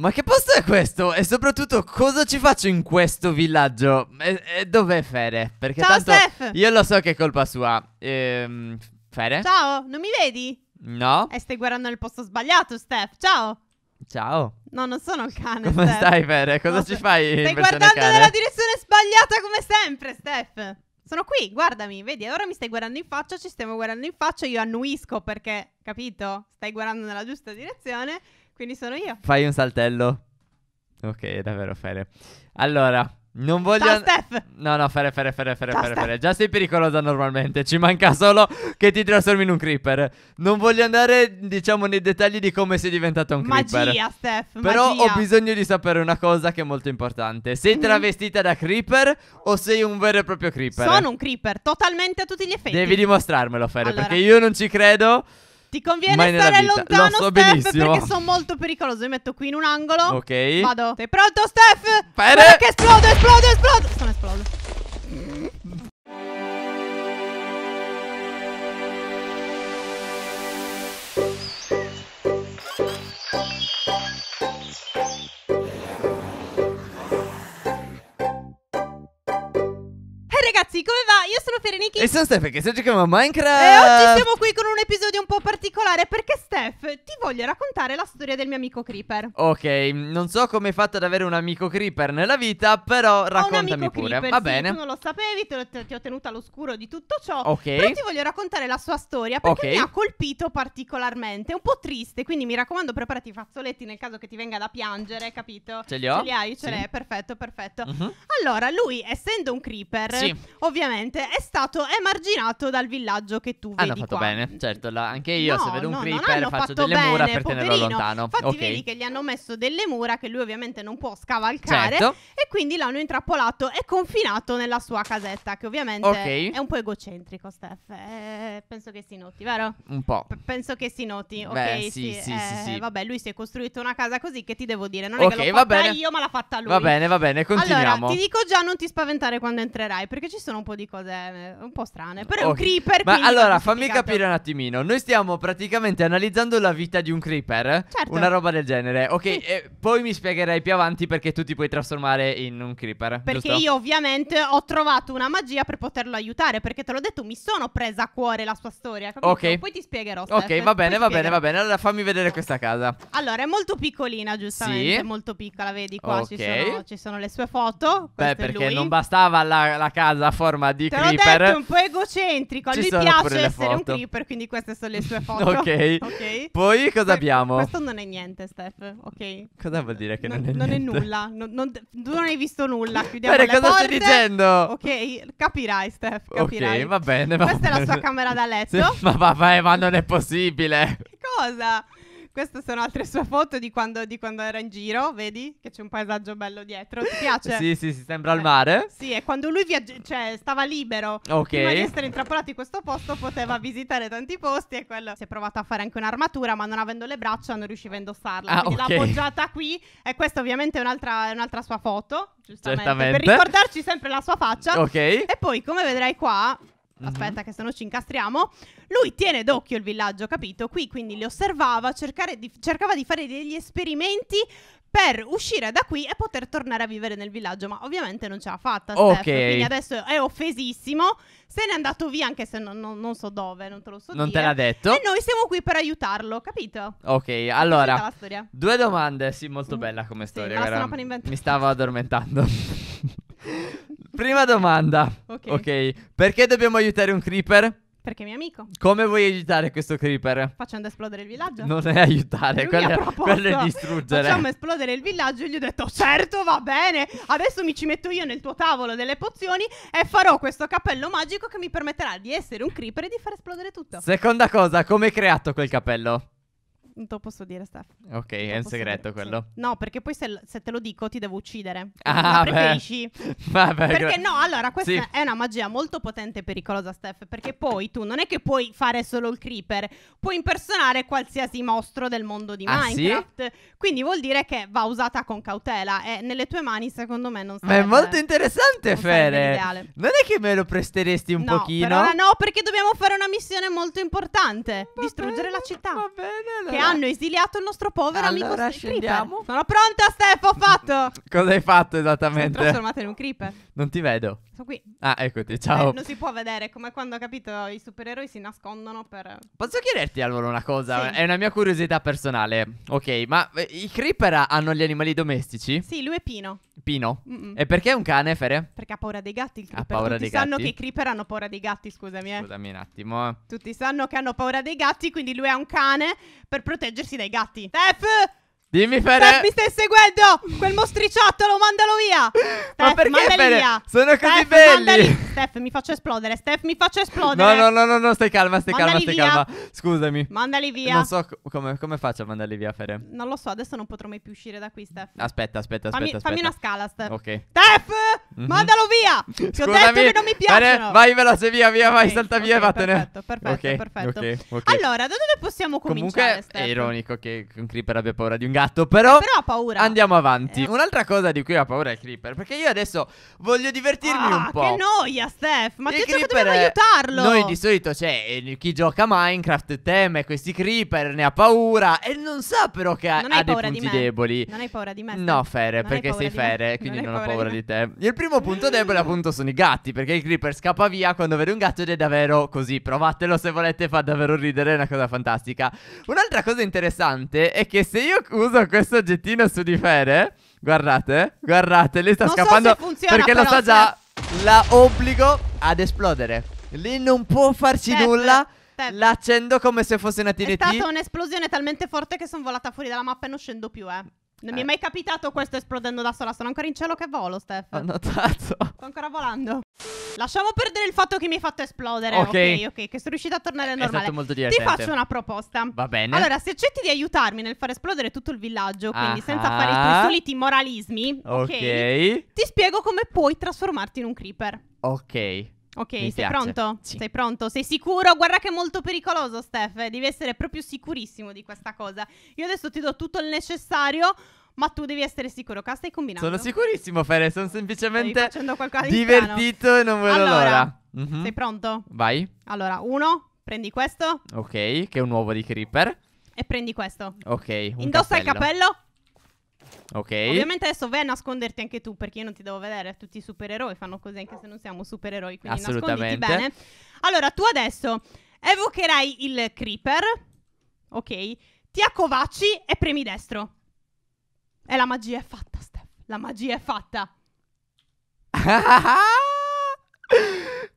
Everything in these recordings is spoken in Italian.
Ma che posto è questo? E soprattutto cosa ci faccio in questo villaggio? E, e dov'è Fere? Perché Ciao tanto Steph. io lo so che è colpa sua. Ehm, Fere? Ciao, non mi vedi? No. E eh, stai guardando nel posto sbagliato, Steph. Ciao. Ciao. No, non sono un cane. Come Steph. stai, Fere? Cosa no, ci fai? Stai guardando cane? nella direzione sbagliata come sempre, Steph. Sono qui, guardami, vedi, ora mi stai guardando in faccia, ci stiamo guardando in faccia, io annuisco perché, capito? Stai guardando nella giusta direzione quindi sono io. Fai un saltello. Ok, davvero Fere. Allora, non voglio... Ciao, Steph! No, no, Fere, Fere, Fere, Fere, Ciao, Fere, Fere. Già sei pericolosa normalmente. Ci manca solo che ti trasformi in un creeper. Non voglio andare, diciamo, nei dettagli di come sei diventata un creeper. Magia, Steph, Però magia. ho bisogno di sapere una cosa che è molto importante. Sei mhm. travestita da creeper o sei un vero e proprio creeper? Sono un creeper, totalmente a tutti gli effetti. Devi dimostrarmelo, Fere, allora. perché io non ci credo... Ti conviene stare lontano, so Steph, benissimo. perché sono molto pericoloso. Mi metto qui in un angolo. Ok. Vado. Sei pronto, Steph? Fere! Guarda che esplodo, esplodo, esplodo! Sono esploso. Mm. ragazzi, come va? Io sono Fereniki E sono Steph, perché se giochiamo a Minecraft E oggi siamo qui con un episodio un po' particolare Perché Steph, ti voglio raccontare la storia del mio amico Creeper Ok, non so come hai fatto ad avere un amico Creeper nella vita Però raccontami pure creeper, Va sì, bene tu non lo sapevi, te, ti ho tenuto all'oscuro di tutto ciò Ok Però ti voglio raccontare la sua storia Perché okay. mi ha colpito particolarmente È un po' triste, quindi mi raccomando preparati i fazzoletti Nel caso che ti venga da piangere, capito? Ce li ho? Ce li hai, ce sì. hai, perfetto, perfetto uh mhm. -huh. Allora, lui essendo un Creeper sì ovviamente, è stato emarginato dal villaggio che tu vedi. Hanno fatto qua. bene, certo. La, anche io, no, se vedo un no, creeper, faccio delle bene, mura per poverino. tenerlo lontano. Infatti, okay. vedi che gli hanno messo delle mura che lui, ovviamente, non può scavalcare. Certo. E quindi l'hanno intrappolato e confinato nella sua casetta, che ovviamente okay. è un po' egocentrico, Steph. Eh, penso che si noti, vero? Un po'. P- penso che si noti, ok? sì, sì, sì, eh, sì, Vabbè, lui si è costruito una casa così, che ti devo dire? Non è okay, è che l'ho fatta io, ma l'ha fatta lui. Va bene, va bene, continuiamo. Allora, ti dico già, non ti spaventare quando entrerai, perché perché ci sono un po' di cose eh, un po' strane. Però okay. è un creeper. Ma allora fammi capire un attimino. Noi stiamo praticamente analizzando la vita di un creeper. Certo. Una roba del genere. Ok, sì. poi mi spiegherai più avanti perché tu ti puoi trasformare in un creeper. Perché giusto? io ovviamente ho trovato una magia per poterlo aiutare. Perché te l'ho detto, mi sono presa a cuore la sua storia. Capito? Ok. Poi ti spiegherò. Steph. Ok, va bene, poi va bene, va bene. Allora fammi vedere no. questa casa. Allora, è molto piccolina, giustamente. Sì. Molto piccola, vedi qua. Okay. Ci, sono, ci, sono, le sue foto. Beh, perché non bastava la, la casa alla forma di Te creeper. Detto, un po' egocentrico. A lui piace essere un creeper, quindi queste sono le sue foto. ok. okay. Poi cosa Steph, abbiamo? Questo non è niente, Steph. Ok. Cosa vuol dire che non, non è non niente? Non è nulla. Non, non, tu non hai visto nulla. Chiudiamo Bene, cosa porte. stai dicendo? Ok, capirai, Steph. Capirai. Ok, va bene. Va Questa va bene. è la sua camera da letto. ma, ma, ma, ma non è possibile. Cosa? Queste sono altre sue foto di quando, di quando, era in giro, vedi? Che c'è un paesaggio bello dietro. Ti piace? sì, sì, si sembra il eh, mare. sì, e quando lui viaggi- cioè, stava libero, okay. prima di essere intrappolato in questo posto, poteva visitare tanti posti e quello si è provato a fare anche un'armatura, ma non avendo le braccia non riusciva a indossarla. Ah, quindi okay. l'ha appoggiata qui e questa ovviamente è un'altra, è un'altra sua foto, giustamente, Certamente. per ricordarci sempre la sua faccia. Ok. E poi, come vedrai qua, Mm-hmm. aspetta mm-hmm. che se no ci incastriamo. Lui tiene d'occhio il villaggio, capito? Qui quindi li osservava, di, cercava di fare degli esperimenti per uscire da qui e poter tornare a vivere nel villaggio, ma ovviamente non ce l'ha fatta okay. Steph, quindi adesso è offesissimo, se n'è andato via anche se no, no, non so dove, non te lo so Non dire. te l'ha detto? E noi siamo qui per aiutarlo, capito? Ok, allora, due domande, sì, molto mm. bella come storia, ah, sì, mi stavo addormentando Prima domanda. Ok. ok. Perché dobbiamo aiutare un creeper? Perché è mio amico. Come vuoi aiutare questo creeper? Facendo esplodere il villaggio. Non è aiutare, quello è, quello è distruggere. Facciamo esplodere il villaggio e gli ho detto certo va bene, adesso mi ci metto io nel tuo tavolo delle pozioni e farò questo cappello magico che mi permetterà di essere un creeper e di far esplodere tutto. Seconda cosa, come hai creato quel cappello? Non te lo posso dire, Steph. Ok, è un segreto dire. quello. No, perché poi se, se, te lo dico ti devo uccidere. Ah, preferisci? Vabbè. Perché no, allora, questa sì. è una magia molto potente e pericolosa, Steph. Perché poi tu non è che puoi fare solo il creeper, puoi impersonare qualsiasi mostro del mondo di ah, Minecraft. Sì? Quindi vuol dire che va usata con cautela. E nelle tue mani, secondo me, non sarebbe Ma è molto interessante, non Fere. Non è che me lo presteresti un no, pochino? no, perché dobbiamo fare una missione molto importante: va distruggere bene, la città. Va bene, allora. Che hanno esiliato il nostro povero allora, amico scendiamo. creeper. Sono pronta, Stefano. ho fatto. Cosa hai fatto esattamente? Mi Sono trasformata in un creeper. Non ti vedo. Sono qui. Ah, eccoti, ciao. Eh, non si può vedere, come quando, capito, i supereroi si nascondono per... Posso chiederti allora una cosa? Sì. È una mia curiosità personale. Ok, ma eh, i creeper hanno gli animali domestici? Sì, lui è Pino. Pino? Mm-mm. E perché è un cane, Fere? Perché ha paura dei gatti il creeper. Ha paura Tutti dei sanno gatti. che i creeper hanno paura dei gatti, scusami. Eh. Scusami un attimo. Tutti sanno che hanno paura dei gatti, quindi lui è un cane per proteggersi dai gatti. Steph! Dimmi Fede mi stai seguendo Quel mostriciattolo mandalo via Steph, Ma perché Fede via. Sono così Steph, belli mandali... Steph mi faccio esplodere Steph mi faccio esplodere No no no no, no stai calma stai mandali calma stai via. calma Scusami Mandali via Non so come, come, faccio a mandarli via Fede Non lo so adesso non potrò mai più uscire da qui Steph Aspetta aspetta aspetta Fammi, aspetta. fammi una scala Steph Ok Steph Mm-hmm. Mandalo via! Ti ho detto che non mi piace. vai veloce, via, via, vai, okay, salta via, okay, vattene. Perfetto, perfetto, okay, perfetto. Okay, allora, da dove possiamo cominciare? Comunque Steph? è ironico che un creeper abbia paura di un gatto, però... però ha paura. Andiamo avanti. Eh. Un'altra cosa di cui ha paura è il creeper, perché io adesso voglio divertirmi ah, un po'. che noia, Steph! Ma il ti ho detto è... aiutarlo! Noi di solito, cioè, chi gioca Minecraft teme questi creeper, ne ha paura e non sa però che non ha, ha dei punti deboli. Non hai paura di me? Steph. No, Fere, non perché sei Fere, quindi non ho paura di te. Il primo punto debole appunto sono i gatti, perché il creeper scappa via quando vede un gatto ed è davvero così. Provatelo se volete, fa davvero ridere, è una cosa fantastica. Un'altra cosa interessante è che se io uso questo oggettino su di Fere, guardate, guardate, lei sta non scappando so funziona, perché lo sa so cioè già, la obbligo ad esplodere. Lei non può farci Step. nulla. Step. L'accendo come se fosse una TNT. È stata un'esplosione talmente forte che sono volata fuori dalla mappa e non scendo più, eh. Non eh. mi è eh. mai capitato questo esplodendo da sola. Sono ancora in cielo che volo, Steph. Ho notato. Sto ancora volando. Lasciamo perdere il fatto che mi hai fatto esplodere. Ok, ok, okay che sono riuscita a tornare al normale. È stato molto divertente. Ti faccio una proposta. Va bene. Allora, se accetti di aiutarmi nel far esplodere tutto il villaggio, quindi ah senza fare i tuoi soliti moralismi, ok. ti spiego come puoi trasformarti in un creeper. Ok. Ok, Mi sei piace. pronto? Sì. Sei pronto? Sei sicuro? Guarda che è molto pericoloso, Steph. Eh, devi essere proprio sicurissimo di questa cosa. Io adesso ti do tutto il necessario, ma tu devi essere sicuro. Cosa stai combinando? Sono sicurissimo, Fere. Sono semplicemente divertito e non vedo allora, l'ora. Mm-hmm. Sei mhm. pronto? Vai. Allora, uno, prendi questo. Ok, che è un uovo di Creeper. E prendi questo. Ok. Indossa cappello. il cappello. Ok. Ovviamente adesso vai a nasconderti anche tu perché io non ti devo vedere, tutti i supereroi fanno così anche se non siamo supereroi, quindi nasconditi bene. Allora, tu adesso evocherai il creeper, ok? Ti accovacci e premi destro. E la magia è fatta, Steph. La magia è fatta.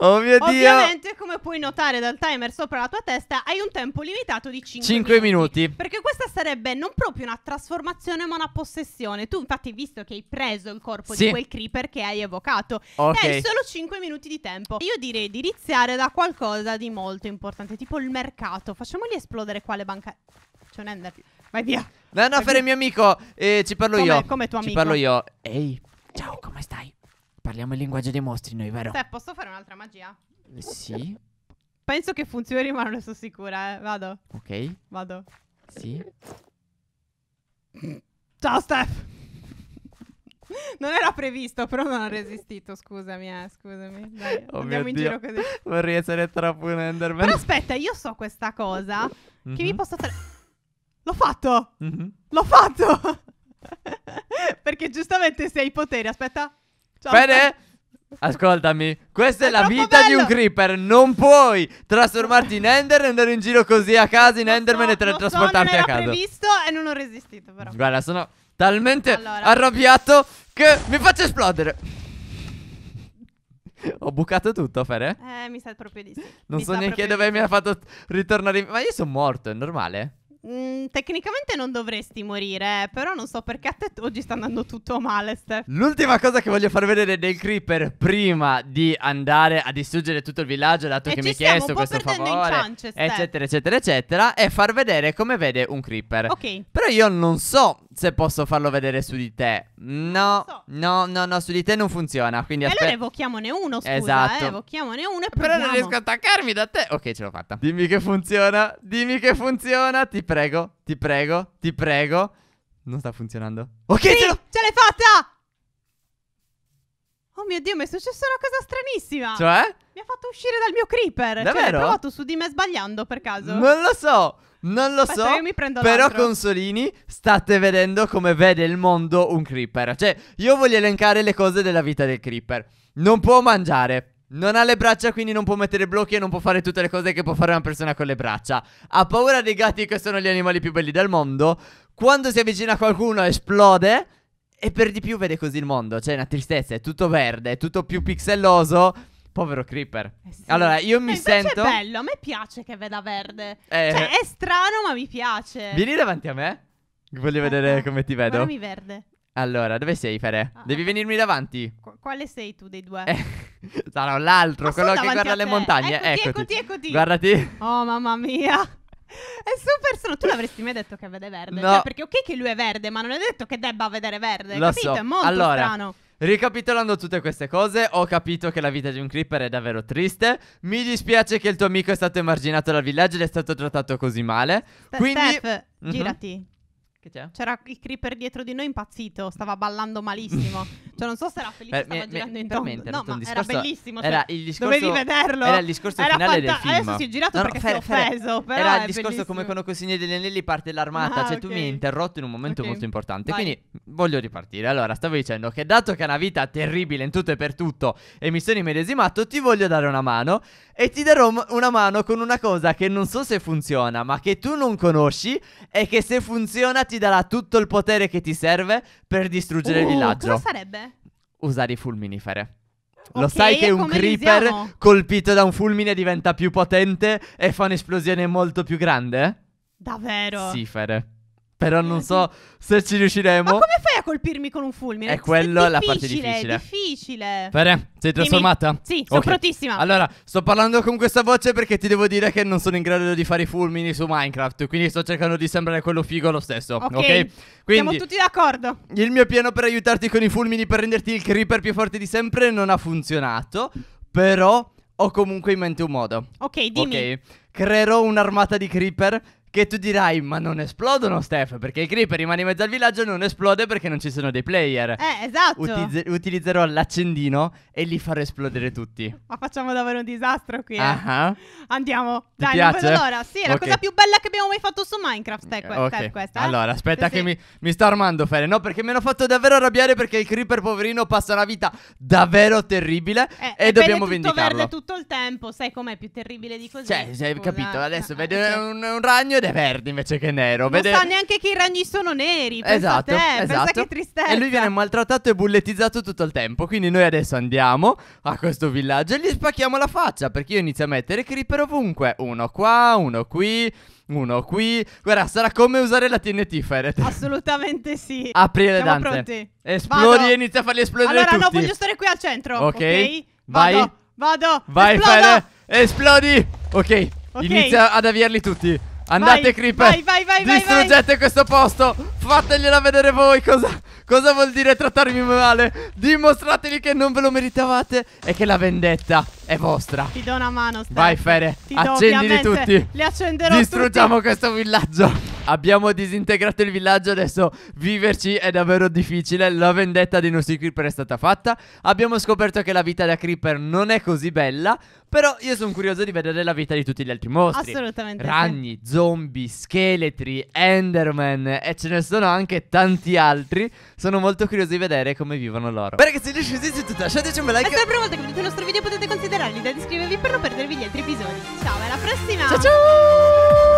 Oh mio Ovviamente, Dio! Ovviamente, come puoi notare dal timer sopra la tua testa, hai un tempo limitato di 5, 5 minuti. minuti. Perché questa sarebbe non proprio una trasformazione, ma una possessione. Tu, infatti, visto che hai preso il corpo sì. di quel creeper che hai evocato, okay. hai solo 5 minuti di tempo. Io direi di iniziare da qualcosa di molto importante, tipo il mercato. Facciamoli esplodere qua le banche. C'è un ender. Vai via. No, no, Vai via. mio amico. Eh, ci parlo come, io. Come tuo amico. Ci parlo io. Ehi, ciao, come stai? parliamo il linguaggio dei mostri noi, vero? Beh, posso fare un'altra magia? Eh, sì. Penso che funzioni, ma non ne sono sicura, eh. Vado. Ok. Vado. Sì. Ciao, Steph. Non era previsto, però non ho resistito. Scusami, eh, scusami. Dai, oh andiamo in giro così. Vorrei essere troppo un Enderman. Però aspetta, io so questa cosa. Mm-hmm. Che mi mhm. posso. Tra- L'ho fatto! Mm-hmm. L'ho fatto! Perché giustamente se hai potere, aspetta. Ciao, Fede, ascoltami. Questa è, è la vita bello. di un creeper. Non puoi trasformarti in Ender e andare in giro così a casa in Enderman so, e tra- trasportarti so, a casa. Non visto e non ho resistito, però. Guarda, sono talmente allora. arrabbiato che mi faccio esplodere. Ho bucato tutto, Fere? Eh, mi sa proprio di sì. Non mi so neanche dove mi ha fatto ritornare. In... Ma io sono morto, è normale. Mm, tecnicamente non dovresti morire, eh, però non so perché a te oggi sta andando tutto male, Steph. L'ultima cosa che voglio far vedere del creeper prima di andare a distruggere tutto il villaggio, dato e che mi hai chiesto questo favore, chance, eccetera, eccetera, eccetera, è far vedere come vede un creeper. Ok. Però io non so se posso farlo vedere su di te. No, so. no, no, no, su di te non funziona. Quindi aspe- allora evochiamone uno, scusa, eh, esatto. eh, evochiamone uno e proviamo. Però non riesco a attaccarmi da te. Ok, ce l'ho fatta. Dimmi che funziona, dimmi che funziona, ti prego, ti prego, ti prego. Non sta funzionando. Ok, sì, ce, ce l'hai fatta! Oh mio Dio, mi è successa una cosa stranissima. Cioè? Mi ha fatto uscire dal mio creeper. Davvero? Cioè, l'hai provato su di me sbagliando per caso? Non lo so. Non lo Aspetta, so. Io mi prendo però l'altro. consolini, state vedendo come vede il mondo un creeper. Cioè, io voglio elencare le cose della vita del creeper. Non può mangiare. Non ha le braccia, quindi non può mettere blocchi e non può fare tutte le cose che può fare una persona con le braccia. Ha paura dei gatti che sono gli animali più belli del mondo. Quando si avvicina a qualcuno esplode. E per di più vede così il mondo, c'è cioè una tristezza, è tutto verde, è tutto più pixelloso. Povero Creeper. Eh sì. Allora, io mi eh, sento. È bello, a me piace che veda verde. Eh... Cioè, è strano, ma mi piace. Vieni davanti a me. Voglio eh, vedere come ti vedo. Guardami verde. Allora, dove sei, Fere? Ah, Devi venirmi davanti. Qu quale sei tu dei due? Eh, sarò l'altro, quello che guarda le montagne. Eccoti, eccoti, eccoti. Guardati. Oh, mamma mia. È super solo. Tu l'avresti mai detto che vede verde. No. Cioè, perché ok che lui è verde, ma non è detto che debba vedere verde. Lo capito? So. È molto allora, strano. Ricapitolando tutte queste cose, ho capito che la vita di un creeper è davvero triste. Mi dispiace che il tuo amico è stato emarginato dal villaggio ed è stato trattato così male. Quindi... Steph, mhm. girati. Mm-hmm. Che c'è? C'era il creeper dietro di noi impazzito, stava ballando malissimo. cioè, non so se era felice, Beh, stava me, girando me, intorno. No, ma discorso, era bellissimo. Cioè, era il discorso, dovevi vederlo. Era il discorso era finale fanta- del film. Adesso si è girato no, perché fer- si è offeso. Fer- era il discorso bellissimo. come quando con Consigliere degli Anelli parte l'armata. Ah, cioè, okay. tu mi hai interrotto in un momento okay. molto importante. Vai. Quindi voglio ripartire. Allora, stavo dicendo che dato che è una vita terribile in tutto e per tutto e mi sono immedesimato, ti voglio dare una mano e ti darò una mano con una cosa che non so se funziona, ma che tu non conosci e che se funziona ti ti darà tutto il potere che ti serve per distruggere uh, il villaggio. Cosa sarebbe? Usare i fulminifere. Lo okay, sai che un creeper usiamo? colpito da un fulmine diventa più potente e fa un'esplosione molto più grande? Davvero? Sì, Fere. Però non so se ci riusciremo. Ma come fai a colpirmi con un fulmine? È quello è la parte difficile. È difficile. Fere, sei trasformata? Dimmi. Sì, sono okay. prontissima. Allora, sto parlando con questa voce perché ti devo dire che non sono in grado di fare i fulmini su Minecraft. Quindi sto cercando di sembrare quello figo lo stesso. Ok. okay? Quindi, Siamo tutti d'accordo. Il mio piano per aiutarti con i fulmini per renderti il creeper più forte di sempre non ha funzionato. Però ho comunque in mente un modo. Ok, dimmi. Ok. Creerò un'armata di creeper che tu dirai, ma non esplodono Steph, perché il creeper rimane in mezzo al villaggio e non esplode perché non ci sono dei player. Eh, esatto. Utilizz- utilizzerò l'accendino e li farò esplodere tutti. Ma facciamo davvero un disastro qui. Eh? Uh-huh. Andiamo. Ti Dai, piace? non vedo l'ora. Sì, è okay. la cosa più bella che abbiamo mai fatto su Minecraft. È que- okay. questa. Eh? Allora, aspetta sì, che Mi, mi sto armando, Fere. No, perché mi hanno fatto davvero arrabbiare perché il creeper poverino passa una vita davvero terribile eh, e, e dobbiamo tutto vendicarlo. tutto verde tutto il tempo, sai com'è più terribile di così? Cioè, hai capito, eh. adesso no, eh, vede eh, no, un, un ragno vede verde invece che nero. Non vede... sa neanche che i ragni sono neri. Pensa esatto, a te, esatto. pensa che tristezza. E lui viene maltrattato e bulletizzato tutto il tempo. Quindi noi adesso andiamo a questo villaggio e gli spacchiamo la faccia. Perché io inizio a mettere creeper ovunque. Uno qua, uno qui. Uno qui. Guarda, sarà come usare la TNT, Feret. Assolutamente sì. Apri le Siamo danze. pronti. Esplodi Vado. e inizia a farli esplodere allora, tutti. no, voglio stare qui al centro. Ok. okay? Vai. Vado. Vado. Vai, Feret. Esplodi. Ok. Inizia ad avviarli tutti. Andate vai, creeper Vai vai vai Distruggete vai. questo posto Fategliela vedere voi cosa, cosa vuol dire trattarmi male Dimostrateli che non ve lo meritavate E che la vendetta è vostra Ti do una mano Steph. Vai Fere Accendili tutti Le accenderò Distruggiamo tutti. questo villaggio abbiamo disintegrato il villaggio, adesso viverci è davvero difficile. La vendetta dei nostri creeper è stata fatta. Abbiamo scoperto che la vita da creeper non è così bella. Però io sono curioso di vedere la vita di tutti gli altri mostri. Assolutamente. Ragni, sì. zombie, scheletri, enderman e ce ne sono anche tanti altri. Sono molto curioso di vedere come vivono loro. Beh ragazzi, decisi su tutto, lasciateci un bel like. E se è la prima volta che vedete il nostro video potete considerarli da iscrivervi per non perdervi gli altri episodi. Ciao, alla prossima! Ciao ciao!